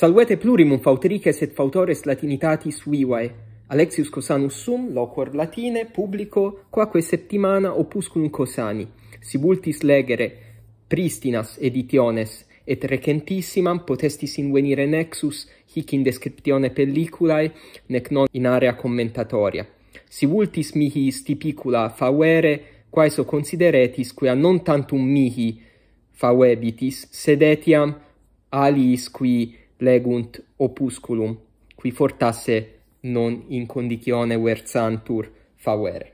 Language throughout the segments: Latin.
Salvete plurimum fautrices et fautores latinitatis vivae. Alexius Cosanus sum, loquor latine, publico, quaque septimana opuscum Cosani. Sibultis legere, pristinas editiones, et recentissimam potestis invenire nexus hic in descriptione pelliculae, nec non in area commentatoria. Sibultis mihi stipicula fauere, quae so consideretis, quia non tantum mihi fauebitis, etiam aliis qui legunt opusculum qui fortasse non in condicione versantur favere.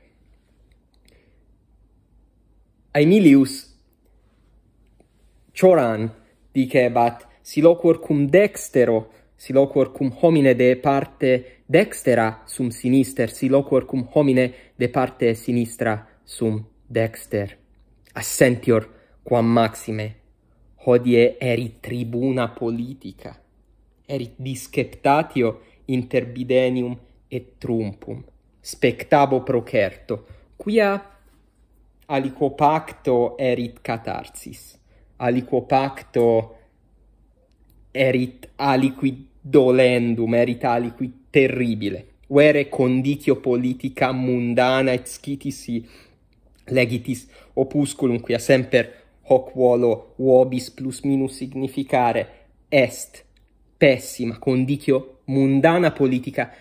Aemilius Choran dicebat si loquor cum dextero si loquor cum homine de parte dextera sum sinister si loquor cum homine de parte sinistra sum dexter assentior quam maxime hodie erit tribuna politica erit disceptatio inter bidenium et trumpum. Spectabo procerto, quia aliquo pacto erit catarsis, aliquo pacto erit aliqui dolendum, erit aliqui terribile. Vere conditio politica mundana et scitisi legitis opusculum, quia semper hoc volo uobis plus minus significare, est – pessima conditio mundana politica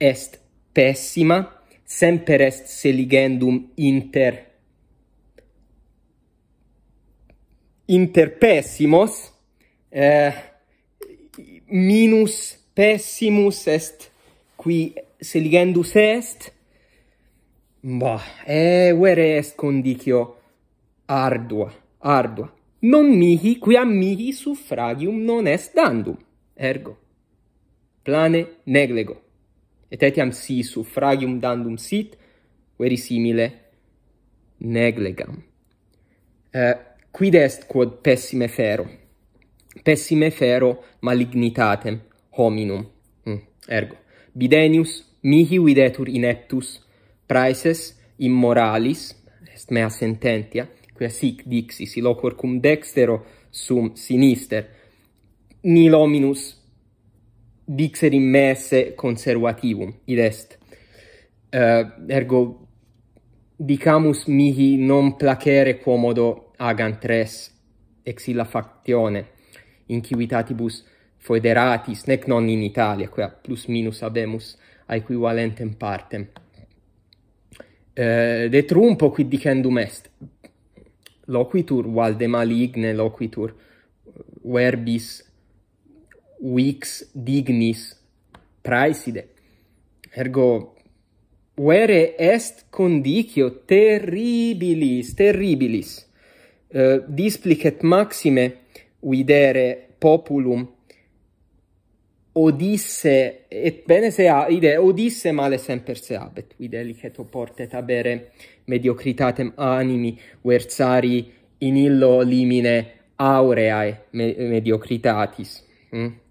est pessima semper est seligendum inter inter pessimos eh, minus pessimus est qui seligendus est bah e eh, vere est conditio ardua ardua non mihi quia mihi suffragium non est dandum ergo plane neglego et etiam si suffragium dandum sit veri simile neglegam uh, quid est quod pessime fero pessime fero malignitatem hominum mm, ergo bidenius mihi videtur ineptus praeses immoralis est mea sententia quia sic dixi si locor cum dextero sum sinister nil hominus dixer in messe conservativum id est uh, ergo dicamus mihi non placere quomodo agant res ex illa factione in civitatibus foederatis nec non in Italia quia plus minus habemus aequivalentem partem uh, eh, de trumpo qui dicendum est loquitur valde maligne loquitur verbis vix dignis praeside ergo vere est condicio terribilis terribilis uh, displicet maxime videre populum odisse et bene se a ide odisse male semper se abet ide licet oportet habere mediocritatem animi versari in illo limine aureae mediocritatis mm?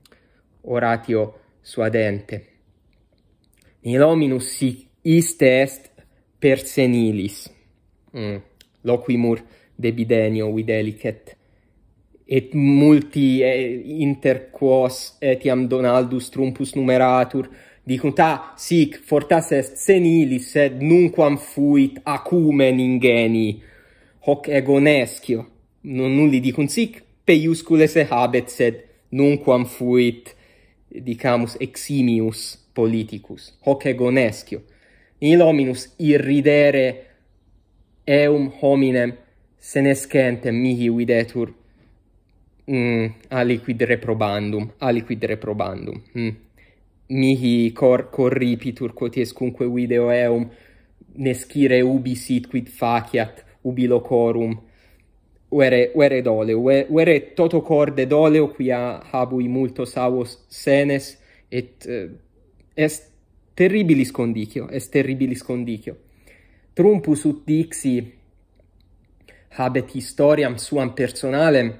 oratio suadente. Nil hominus sic iste est per senilis. Mm. Loquimur debidenio videlicet. Et multi eh, inter quos etiam Donaldus trumpus numeratur dicunt, ah, sic, fortas est senilis, sed nunquam fuit acumen ingenii. Hoc ego nescio. Non nulli dicunt, sic, peiuscules habet, sed nunquam fuit acumen dicamus eximius politicus hoc egonescio in hominus irridere eum hominem senescente mihi videtur mm, aliquid reprobandum aliquid reprobandum mm. mihi cor corripitur quotiescunque video eum nescire ubi sit quid faciat ubi locorum vere vere dole vere toto corde dole qui habui multo savos senes et uh, est terribilis condicio est terribilis condicio trumpus ut dixi habet historiam suam personale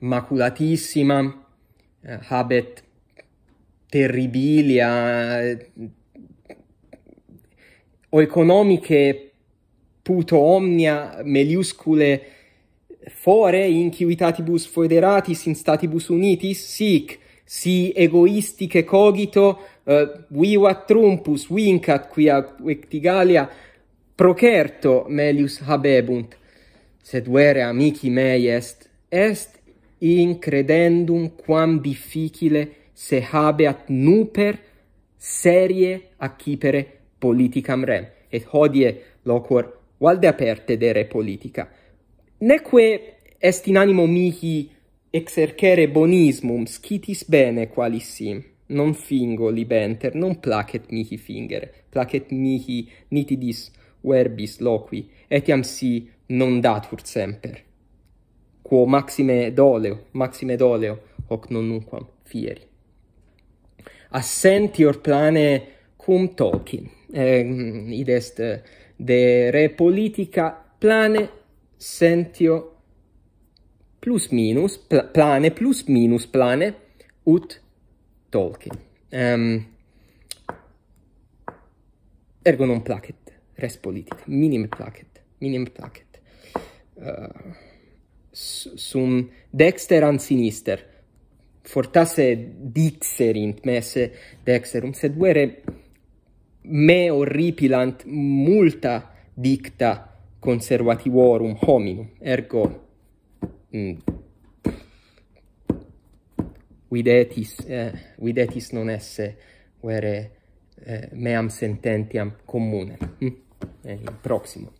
maculatissima eh, habet terribilia eh, o economiche puto omnia meliuscule fore in civitatibus foederatis in statibus unitis sic si egoistice cogito uh, eh, vivat trumpus vincat quia ectigalia procerto melius habebunt sed vere amici mei est est incredendum quam difficile se habeat nuper serie accipere politicam rem et hodie loquor valde aperte dere politica neque est in animo mihi exercere bonismum scitis bene quali si non fingo libenter non placet mihi fingere placet mihi nitidis verbis loqui etiam si non datur semper quo maxime doleo maxime doleo hoc non nunquam fieri assenti or plane cum tokin eh, id est de re politica plane sentio plus minus pl plane plus minus plane ut Tolkien. Um, ergo non placet res politica, minim placet, minim placet. Uh, sum dexter an sinister fortasse dixerint messe dexterum sed vere me horripilant multa dicta conservativorum hominum ergo mm, videtis eh, videtis non esse vere eh, meam sententiam commune mm, hm? in proximo